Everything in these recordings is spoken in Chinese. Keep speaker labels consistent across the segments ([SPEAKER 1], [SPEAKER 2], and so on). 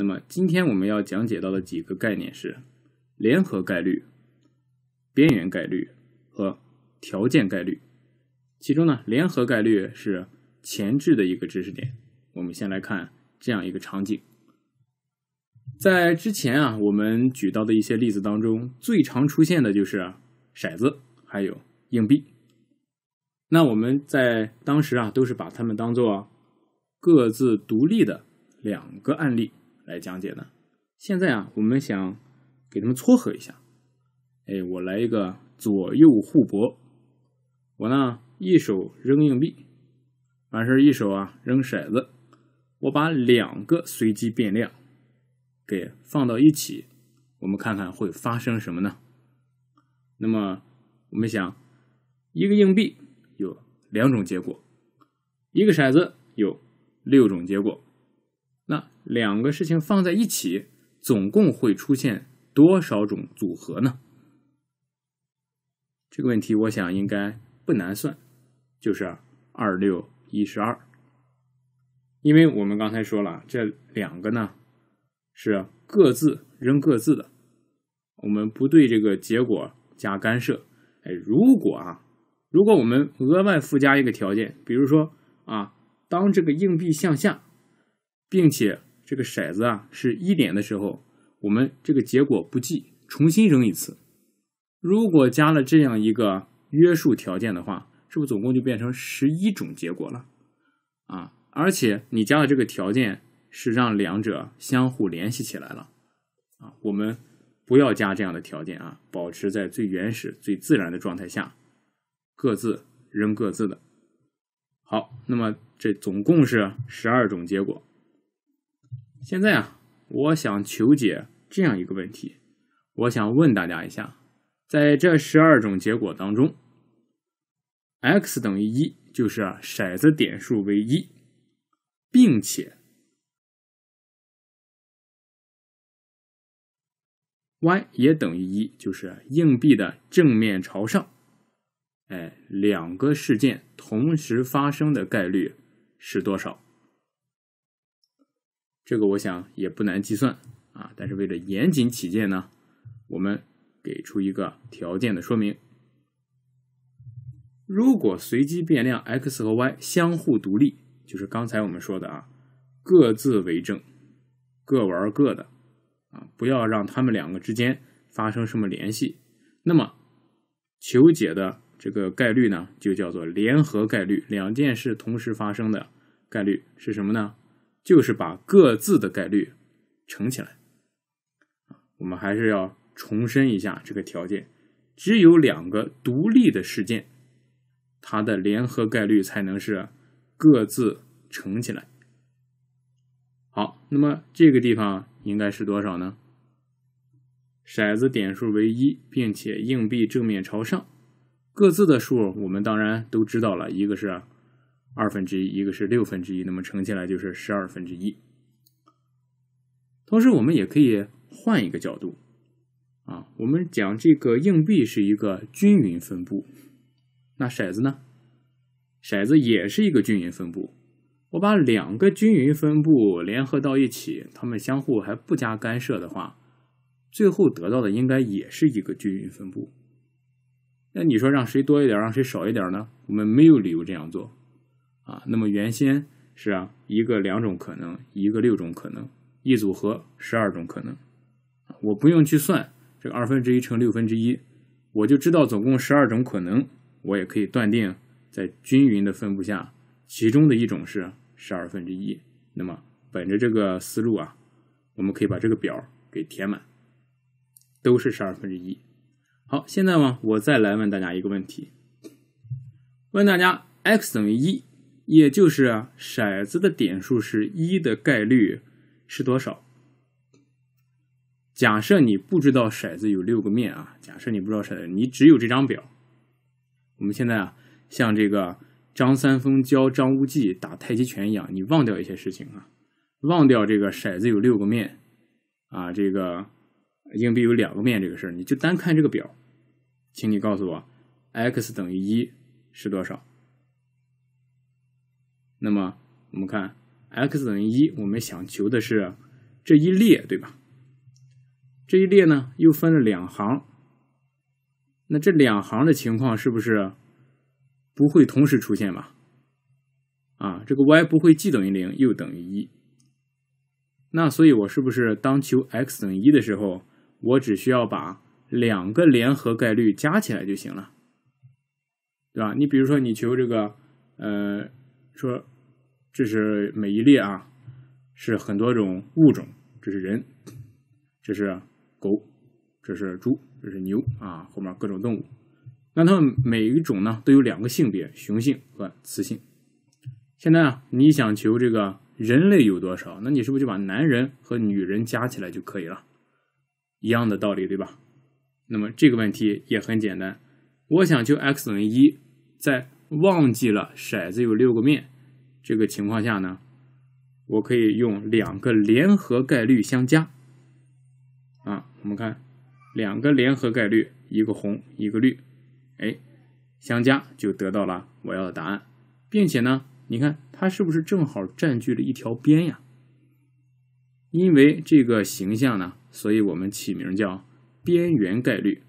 [SPEAKER 1] 那么今天我们要讲解到的几个概念是联合概率、边缘概率和条件概率。其中呢，联合概率是前置的一个知识点。我们先来看这样一个场景。在之前啊，我们举到的一些例子当中，最常出现的就是骰子还有硬币。那我们在当时啊，都是把它们当做各自独立的两个案例。来讲解的。现在啊，我们想给他们撮合一下。哎，我来一个左右互搏。我呢，一手扔硬币，完事一手啊扔骰子。我把两个随机变量给放到一起，我们看看会发生什么呢？那么我们想，一个硬币有两种结果，一个骰子有六种结果。两个事情放在一起，总共会出现多少种组合呢？这个问题我想应该不难算，就是二六一十二。因为我们刚才说了，这两个呢是各自扔各自的，我们不对这个结果加干涉。哎，如果啊，如果我们额外附加一个条件，比如说啊，当这个硬币向下，并且这个骰子啊是一点的时候，我们这个结果不计，重新扔一次。如果加了这样一个约束条件的话，是不是总共就变成十一种结果了？啊，而且你加的这个条件是让两者相互联系起来了。啊，我们不要加这样的条件啊，保持在最原始、最自然的状态下，各自扔各自的。好，那么这总共是十二种结果。现在啊，我想求解这样一个问题，我想问大家一下，在这十二种结果当中，x 等于一就是骰子点数为一，并且 y 也等于一就是硬币的正面朝上，哎，两个事件同时发生的概率是多少？这个我想也不难计算啊，但是为了严谨起见呢，我们给出一个条件的说明：如果随机变量 X 和 Y 相互独立，就是刚才我们说的啊，各自为政，各玩各的啊，不要让他们两个之间发生什么联系。那么求解的这个概率呢，就叫做联合概率，两件事同时发生的概率是什么呢？就是把各自的概率乘起来。我们还是要重申一下这个条件：只有两个独立的事件，它的联合概率才能是各自乘起来。好，那么这个地方应该是多少呢？骰子点数为一，并且硬币正面朝上，各自的数我们当然都知道了，一个是。二分之一，一个是六分之一，那么乘起来就是十二分之一。同时，我们也可以换一个角度，啊，我们讲这个硬币是一个均匀分布，那骰子呢？骰子也是一个均匀分布。我把两个均匀分布联合到一起，它们相互还不加干涉的话，最后得到的应该也是一个均匀分布。那你说让谁多一点，让谁少一点呢？我们没有理由这样做。啊，那么原先是啊一个两种可能，一个六种可能，一组合十二种可能，我不用去算这个二分之一乘六分之一，我就知道总共十二种可能，我也可以断定在均匀的分布下，其中的一种是十二分之一。那么本着这个思路啊，我们可以把这个表给填满，都是十二分之一。好，现在嘛，我再来问大家一个问题，问大家 x 等于一。也就是骰子的点数是一的概率是多少？假设你不知道骰子有六个面啊，假设你不知道骰子，你只有这张表。我们现在啊，像这个张三丰教张无忌打太极拳一样，你忘掉一些事情啊，忘掉这个骰子有六个面啊，这个硬币有两个面这个事儿，你就单看这个表，请你告诉我，x 等于一是多少？那么我们看 x 等于一，我们想求的是这一列对吧？这一列呢又分了两行，那这两行的情况是不是不会同时出现吧？啊，这个 y 不会既等于零又等于一。那所以我是不是当求 x 等于一的时候，我只需要把两个联合概率加起来就行了，对吧？你比如说你求这个呃。说，这是每一列啊，是很多种物种，这是人，这是狗，这是猪，这是牛啊，后面各种动物。那它们每一种呢，都有两个性别，雄性和雌性。现在啊，你想求这个人类有多少？那你是不是就把男人和女人加起来就可以了？一样的道理，对吧？那么这个问题也很简单。我想求 x 等于一，在。忘记了骰子有六个面，这个情况下呢，我可以用两个联合概率相加。啊，我们看两个联合概率，一个红，一个绿，哎，相加就得到了我要的答案，并且呢，你看它是不是正好占据了一条边呀？因为这个形象呢，所以我们起名叫边缘概率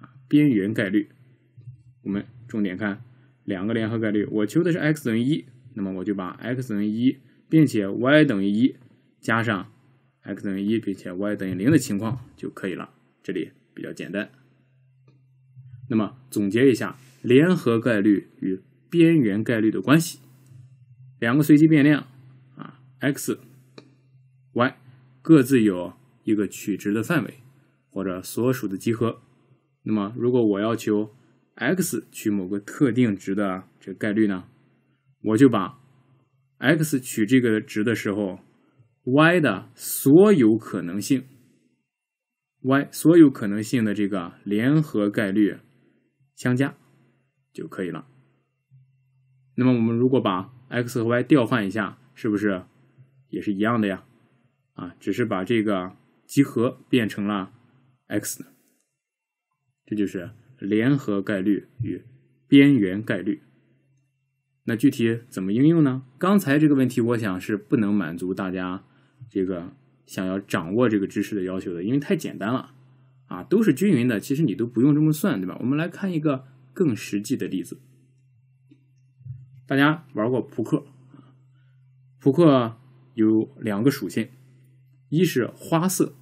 [SPEAKER 1] 啊，边缘概率。我们重点看。两个联合概率，我求的是 x 等于一，那么我就把 x 等于一，并且 y 等于一加上 x 等于一，并且 y 等于零的情况就可以了。这里比较简单。那么总结一下联合概率与边缘概率的关系：两个随机变量啊 x、y 各自有一个取值的范围或者所属的集合。那么如果我要求。x 取某个特定值的这个概率呢，我就把 x 取这个值的时候，y 的所有可能性，y 所有可能性的这个联合概率相加就可以了。那么我们如果把 x 和 y 调换一下，是不是也是一样的呀？啊，只是把这个集合变成了 x，这就是。联合概率与边缘概率，那具体怎么应用呢？刚才这个问题，我想是不能满足大家这个想要掌握这个知识的要求的，因为太简单了啊，都是均匀的，其实你都不用这么算，对吧？我们来看一个更实际的例子，大家玩过扑克，扑克有两个属性，一是花色，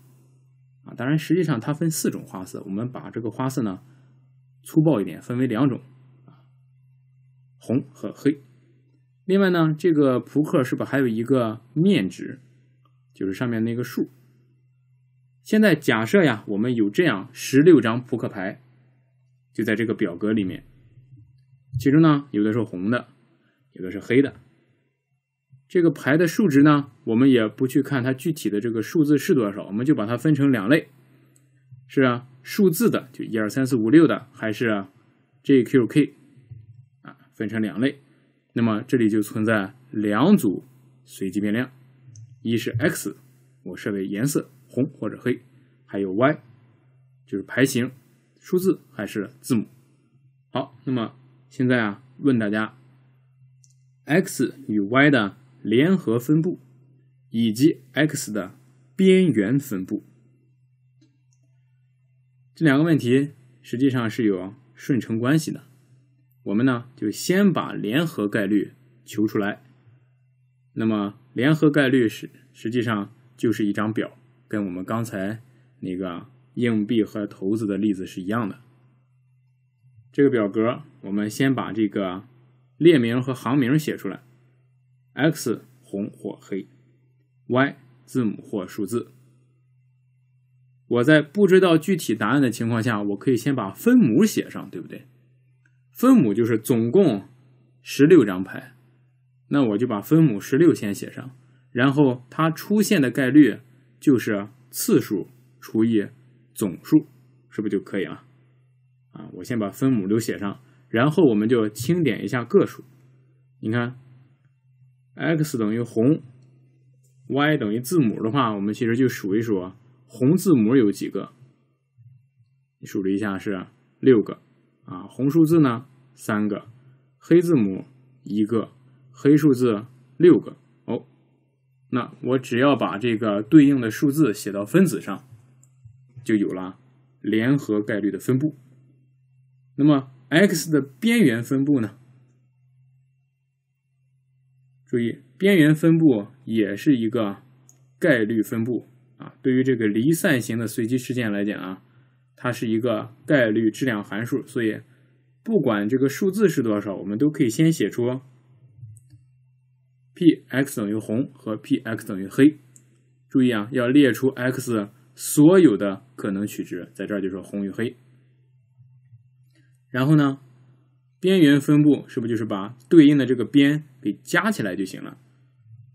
[SPEAKER 1] 啊，当然实际上它分四种花色，我们把这个花色呢。粗暴一点，分为两种，啊，红和黑。另外呢，这个扑克是不是还有一个面值，就是上面那个数？现在假设呀，我们有这样十六张扑克牌，就在这个表格里面，其中呢，有的是红的，有的是黑的。这个牌的数值呢，我们也不去看它具体的这个数字是多少，我们就把它分成两类。是啊。数字的就一二三四五六的，还是 JQK 啊，分成两类。那么这里就存在两组随机变量，一是 X，我设为颜色红或者黑，还有 Y，就是牌型，数字还是字母。好，那么现在啊，问大家 X 与 Y 的联合分布，以及 X 的边缘分布。这两个问题实际上是有顺承关系的，我们呢就先把联合概率求出来。那么联合概率是实际上就是一张表，跟我们刚才那个硬币和骰子的例子是一样的。这个表格我们先把这个列名和行名写出来，X 红或黑，Y 字母或数字。我在不知道具体答案的情况下，我可以先把分母写上，对不对？分母就是总共十六张牌，那我就把分母十六先写上，然后它出现的概率就是次数除以总数，是不是就可以了？啊，我先把分母都写上，然后我们就清点一下个数。你看，x 等于红，y 等于字母的话，我们其实就数一数。红字母有几个？你数了一下是六个啊。红数字呢？三个。黑字母一个，黑数字六个哦。那我只要把这个对应的数字写到分子上，就有了联合概率的分布。那么 X 的边缘分布呢？注意，边缘分布也是一个概率分布。啊，对于这个离散型的随机事件来讲啊，它是一个概率质量函数，所以不管这个数字是多少，我们都可以先写出 P(X 等于红和 P(X 等于黑)。注意啊，要列出 X 所有的可能取值，在这儿就是红与黑。然后呢，边缘分布是不是就是把对应的这个边给加起来就行了？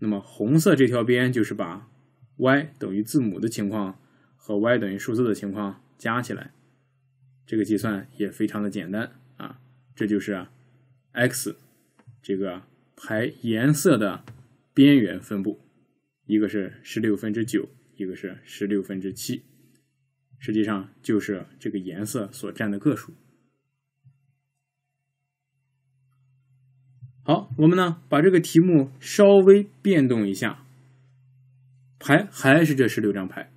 [SPEAKER 1] 那么红色这条边就是把。y 等于字母的情况和 y 等于数字的情况加起来，这个计算也非常的简单啊！这就是 x 这个排颜色的边缘分布，一个是十六分之九，一个是十六分之七，实际上就是这个颜色所占的个数。好，我们呢把这个题目稍微变动一下。牌还是这十六张牌，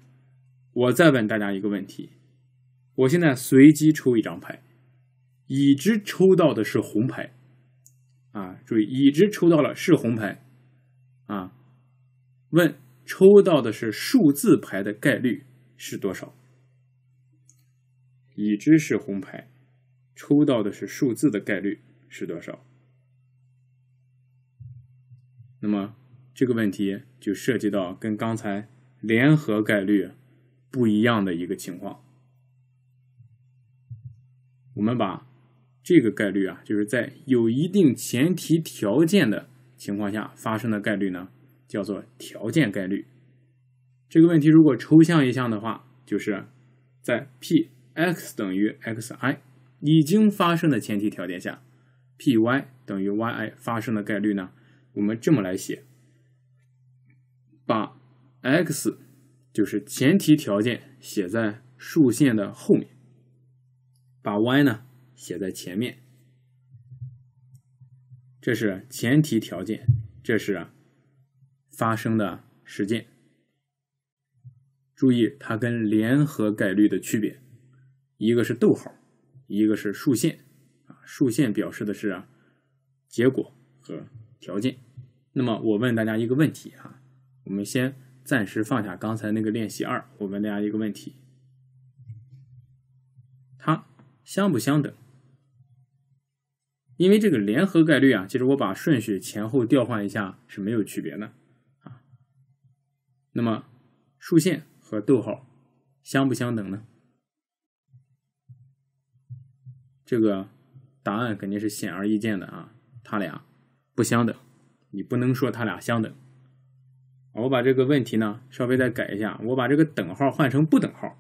[SPEAKER 1] 我再问大家一个问题：我现在随机抽一张牌，已知抽到的是红牌，啊，注意已知抽到了是红牌，啊，问抽到的是数字牌的概率是多少？已知是红牌，抽到的是数字的概率是多少？那么？这个问题就涉及到跟刚才联合概率不一样的一个情况。我们把这个概率啊，就是在有一定前提条件的情况下发生的概率呢，叫做条件概率。这个问题如果抽象一下的话，就是在 P(X 等于 Xi 已经发生的前提条件下，PY 等于 Yi 发生的概率呢，我们这么来写。把 x 就是前提条件写在竖线的后面，把 y 呢写在前面，这是前提条件，这是发生的事件。注意它跟联合概率的区别，一个是逗号，一个是竖线，啊，竖线表示的是结果和条件。那么我问大家一个问题啊。我们先暂时放下刚才那个练习二，我问大家一个问题：它相不相等？因为这个联合概率啊，其实我把顺序前后调换一下是没有区别的啊。那么竖线和逗号相不相等呢？这个答案肯定是显而易见的啊，它俩不相等，你不能说它俩相等。我把这个问题呢稍微再改一下，我把这个等号换成不等号。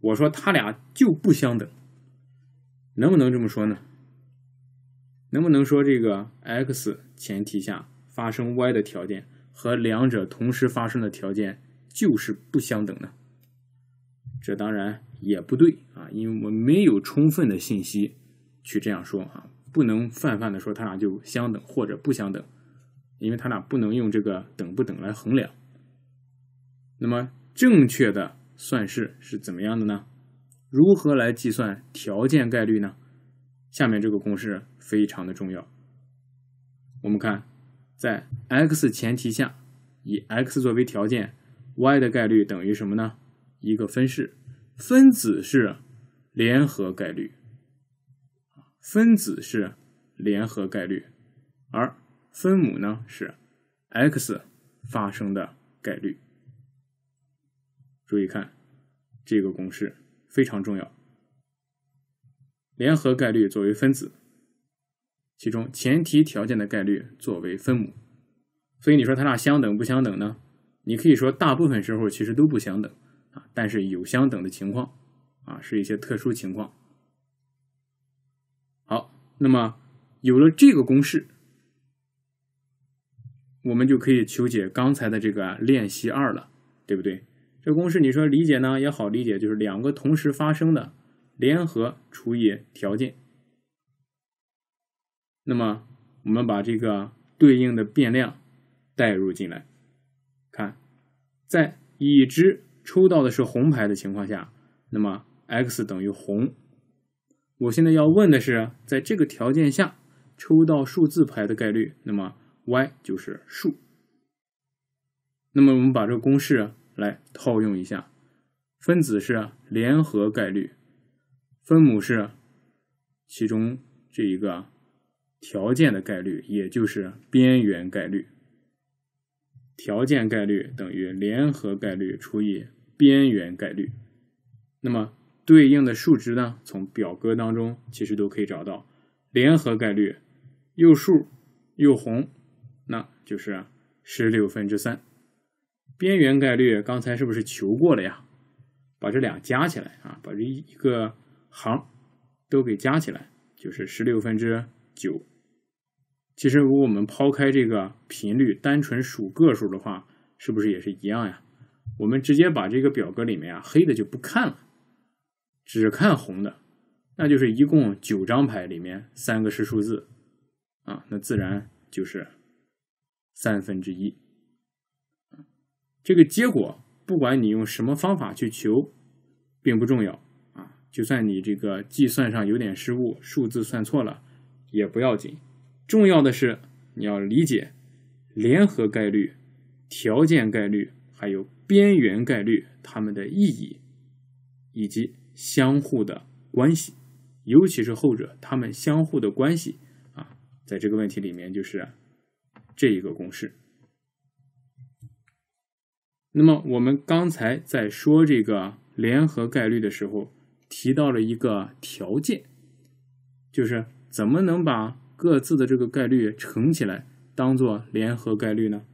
[SPEAKER 1] 我说他俩就不相等，能不能这么说呢？能不能说这个 x 前提下发生 y 的条件和两者同时发生的条件就是不相等呢？这当然也不对啊，因为我没有充分的信息去这样说啊，不能泛泛的说他俩就相等或者不相等。因为它俩不能用这个等不等来衡量，那么正确的算式是怎么样的呢？如何来计算条件概率呢？下面这个公式非常的重要。我们看，在 X 前提下，以 X 作为条件，Y 的概率等于什么呢？一个分式，分子是联合概率，分子是联合概率，而。分母呢是 x 发生的概率，注意看这个公式非常重要。联合概率作为分子，其中前提条件的概率作为分母，所以你说它俩相等不相等呢？你可以说大部分时候其实都不相等啊，但是有相等的情况啊，是一些特殊情况。好，那么有了这个公式。我们就可以求解刚才的这个练习二了，对不对？这公式你说理解呢也好理解，就是两个同时发生的联合除以条件。那么我们把这个对应的变量带入进来，看，在已知抽到的是红牌的情况下，那么 X 等于红。我现在要问的是，在这个条件下，抽到数字牌的概率，那么？Y 就是数。那么我们把这个公式来套用一下，分子是联合概率，分母是其中这一个条件的概率，也就是边缘概率。条件概率等于联合概率除以边缘概率。那么对应的数值呢，从表格当中其实都可以找到。联合概率又竖又红。那就是十六分之三，边缘概率刚才是不是求过了呀？把这俩加起来啊，把这一一个行都给加起来，就是十六分之九。其实如果我们抛开这个频率，单纯数个数的话，是不是也是一样呀？我们直接把这个表格里面啊黑的就不看了，只看红的，那就是一共九张牌里面三个是数字，啊，那自然就是。三分之一，这个结果，不管你用什么方法去求，并不重要啊。就算你这个计算上有点失误，数字算错了也不要紧。重要的是你要理解联合概率、条件概率还有边缘概率它们的意义以及相互的关系，尤其是后者，它们相互的关系啊，在这个问题里面就是。这一个公式。那么我们刚才在说这个联合概率的时候，提到了一个条件，就是怎么能把各自的这个概率乘起来当做联合概率呢？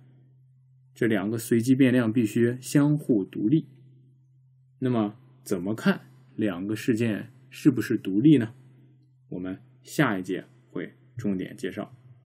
[SPEAKER 1] 这两个随机变量必须相互独立。那么怎么看两个事件是不是独立呢？我们下一节会重点介绍。